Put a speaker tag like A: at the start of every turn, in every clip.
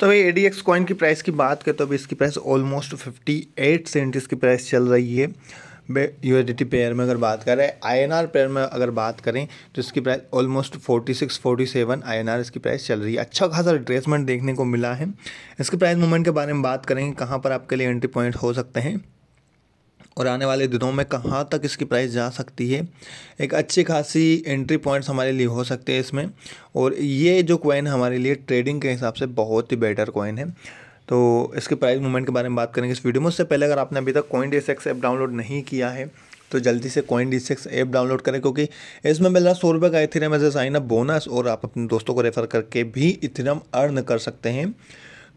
A: तो भाई a coin की प्राइस की बात करें तो अभी इसकी प्राइस ऑलमोस्ट 58 सेंट इसकी प्राइस चल रही है यू एस पेयर में अगर बात करें आई एन आर पेयर में अगर बात करें तो इसकी price almost forty six forty seven I N R इसकी प्राइस चल रही है अच्छा खासा रिट्रेसमेंट देखने को मिला है इसके प्राइस मूवमेंट के बारे में बात करेंगे कहाँ पर आपके लिए एंट्री पॉइंट हो सकते हैं और आने वाले दिनों में कहाँ तक इसकी प्राइस जा सकती है एक अच्छी खासी एंट्री पॉइंट्स हमारे लिए हो सकते हैं इसमें और ये जो कॉइन हमारे लिए ट्रेडिंग के हिसाब से बहुत ही बेटर कॉइन है तो इसके प्राइस मूवमेंट के बारे में बात करेंगे इस वीडियो में उससे पहले अगर आपने अभी तक कॉइन डी ऐप डाउनलोड नहीं किया है तो जल्दी से coin D six app download करें क्योंकि इसमें मिल रहा सौ रुपये का Ethereum as a sign up bonus और आप अपने दोस्तों को रेफर करके भी इथिरम अर्न कर सकते हैं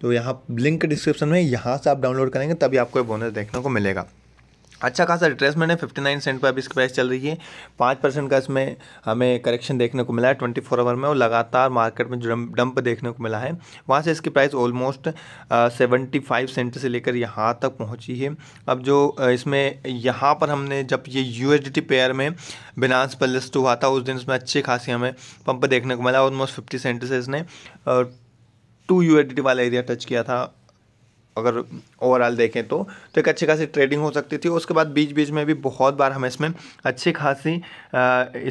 A: तो यहाँ लिंक डिस्क्रिप्शन में यहाँ से आप डाउनलोड करेंगे तभी आपको ये बोनस देखने को मिलेगा अच्छा खासा रिट्रेसमेंट है फिफ्टी नाइन सेंट पर अभी इसकी प्राइस चल रही है पाँच परसेंट का इसमें हमें करेक्शन देखने को मिला है ट्वेंटी फोर आवर में और लगातार मार्केट में जो डंप देखने को मिला है वहाँ से इसकी price almost seventy five cent से लेकर यहाँ तक पहुँची है अब जो इसमें यहाँ पर हमने जब ये यू पेयर में बिनास पर लिस्ट हुआ था उस दिन इसमें अच्छी खासी हमें पंप देखने को मिला ऑलमोस्ट फिफ्टी सेंट से इसने टू यू वाला एरिया टच किया था अगर ओवरऑल देखें तो तो एक अच्छी खासी ट्रेडिंग हो सकती थी उसके बाद बीच बीच में भी बहुत बार हम इसमें अच्छी खासी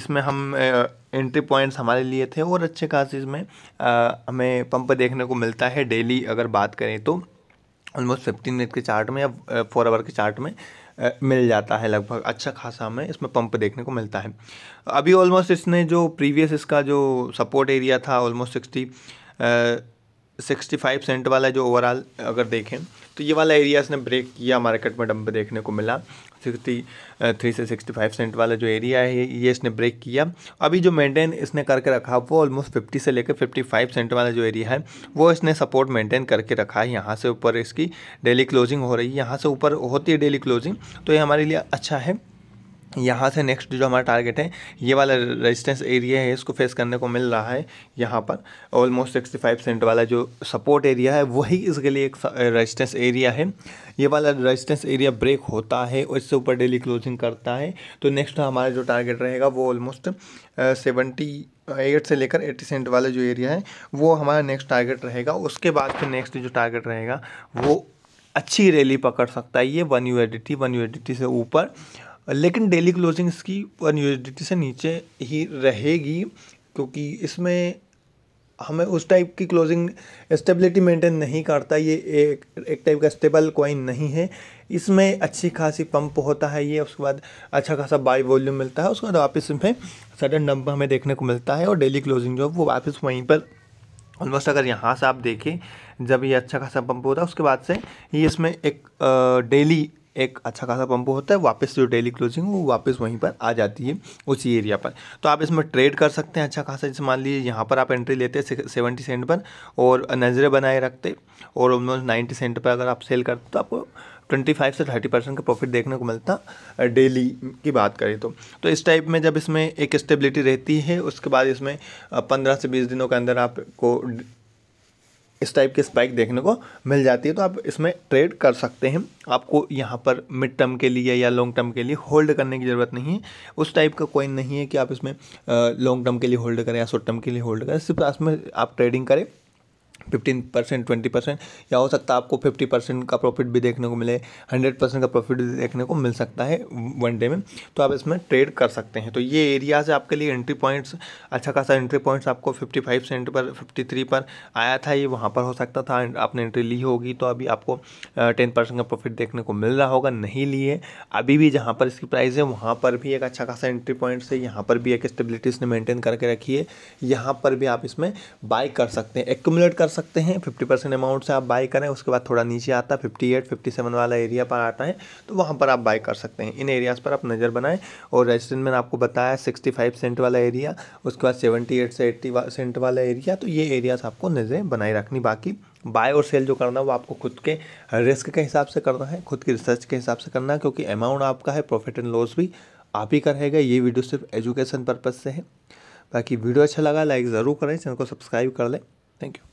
A: इसमें हम एंट्री पॉइंट्स हमारे लिए थे और अच्छे खासी इसमें हमें पंप देखने को मिलता है डेली अगर बात करें तो ऑलमोस्ट फिफ्टीन मिनट के चार्ट में या फोर आवर के चार्ट में मिल जाता है लगभग अच्छा खासा हमें इसमें पंप देखने को मिलता है अभी ऑलमोस्ट इसने जो प्रीवियस इसका जो सपोर्ट एरिया था almost sixty sixty five cent वाला जो ओवरऑल अगर देखें तो ये वाला एरिया इसने ब्रेक किया मार्केट में डंप देखने को मिला सिक्सटी थ्री से सिक्सटी फाइव सेंट वाला जो एरिया है ये इसने ब्रेक किया अभी जो मेंटेन इसने करके रखा वो ऑलमोस्ट फिफ्टी से लेकर फिफ्टी फाइव सेंट वाला जो एरिया है वो इसने सपोर्ट मेंटेन करके रखा है यहाँ से ऊपर इसकी डेली क्लोजिंग हो रही है यहाँ से ऊपर होती है डेली क्लोजिंग तो ये हमारे लिए अच्छा है यहाँ से नेक्स्ट जो हमारा टारगेट है ये वाला रेजिस्टेंस एरिया है इसको फेस करने को मिल रहा है यहाँ पर ऑलमोस्ट सिक्सटी फाइव सेंट वाला जो सपोर्ट एरिया है वही इसके लिए एक रेजिस्टेंस एरिया है ये वाला रेजिस्टेंस एरिया ब्रेक होता है और इससे ऊपर डेली क्लोजिंग करता है तो नेक्स्ट हमारा जो टारगेट रहेगा वो ऑलमोस्ट सेवेंटी एट से लेकर एट्टी सेंट वाला जो एरिया है वो हमारा नेक्स्ट टारगेट रहेगा उसके बाद फिर नेक्स्ट जो टारगेट रहेगा वो अच्छी रैली पकड़ सकता है ये वन यू वन यू एडिटी से ऊपर लेकिन डेली क्लोजिंग इसकी वन यूएसडीटी से नीचे ही रहेगी क्योंकि इसमें हमें उस टाइप की क्लोजिंग स्टेबिलिटी मेंटेन नहीं करता ये एक एक टाइप का स्टेबल कॉइन नहीं है इसमें अच्छी खासी पंप होता है ये उसके बाद अच्छा खासा बाई वॉल्यूम मिलता है उसके बाद वापस इसमें सडन डंप हमें देखने को मिलता है और डेली क्लोजिंग जो है वो वापस वहीं पर ऑलमोस्ट अगर यहाँ से आप देखें जब ये अच्छा खासा पंप होता है उसके बाद से ये इसमें एक डेली एक अच्छा खासा पंप होता है वापस जो डेली क्लोजिंग वो वापस वहीं पर आ जाती है उसी एरिया पर तो आप इसमें ट्रेड कर सकते हैं अच्छा खासा जैसे मान लीजिए यहाँ पर आप एंट्री लेते हैं सेवेंटी सेंट पर और नज़रें बनाए रखते और ऑलमोस्ट नाइन्टी सेंट पर अगर आप सेल करते तो आपको ट्वेंटी फाइव से थर्टी परसेंट का प्रॉफिट देखने को मिलता डेली की बात करें तो तो इस टाइप में जब इसमें एक स्टेबिलिटी रहती है उसके बाद इसमें पंद्रह से बीस दिनों के अंदर आपको इस टाइप की स्पाइक देखने को मिल जाती है तो आप इसमें ट्रेड कर सकते हैं आपको यहाँ पर मिड टर्म के लिए या लॉन्ग टर्म के लिए होल्ड करने की ज़रूरत नहीं है उस टाइप का कोइन नहीं है कि आप इसमें लॉन्ग टर्म के लिए होल्ड करें या शॉर्ट टर्म के लिए होल्ड करें सिर्फ इसमें आप ट्रेडिंग करें फिफ्टीन परसेंट ट्वेंटी परसेंट या हो सकता है आपको फिफ्टी परसेंट का प्रॉफिट भी देखने को मिले हंड्रेड परसेंट का प्रॉफिट भी देखने को मिल सकता है वन डे में तो आप इसमें ट्रेड कर सकते हैं तो ये एरियाज आपके लिए एंट्री पॉइंट्स अच्छा खासा एंट्री पॉइंट्स आपको फिफ्टी फाइव सेंट पर फिफ्टी थ्री पर आया था ये वहाँ पर हो सकता था आपने एंट्री ली होगी तो अभी आपको टेन परसेंट का प्रॉफिट देखने को मिल रहा होगा नहीं लिए अभी भी जहाँ पर इसकी प्राइस है वहाँ पर भी एक अच्छा खासा एंट्री पॉइंट्स है यहाँ पर भी एक स्टेबिलिटी इसने मेंटेन करके रखी है यहाँ पर भी आप इसमें बाय कर सकते हैं एक्यूमुलेट कर सकते हैं फिफ्टी परसेंट अमाउंट से आप बाई करें उसके बाद थोड़ा नीचे आता है फिफ्टी एट फिफ्टी सेवन वाला एरिया पर आता है तो वहाँ पर आप बाई कर सकते हैं इन एरियाज़ पर आप नज़र बनाएं और रेजिस्टेंस मैंने आपको बताया सिक्सटी फाइव सेंट वाला एरिया उसके बाद सेवेंटी एट से एट्टी सेंट वाला एरिया तो ये एरियाज़ आपको नज़रें बनाए रखनी बाकी बाय और सेल जो करना है वो आपको खुद के रिस्क के हिसाब से करना है खुद की रिसर्च के हिसाब से करना है क्योंकि अमाउंट आपका है प्रॉफिट एंड लॉस भी आप ही का रहेगा ये वीडियो सिर्फ एजुकेशन पर्पज़ से है बाकी वीडियो अच्छा लगा लाइक ज़रूर करें चैनल को सब्सक्राइब कर लें थैंक यू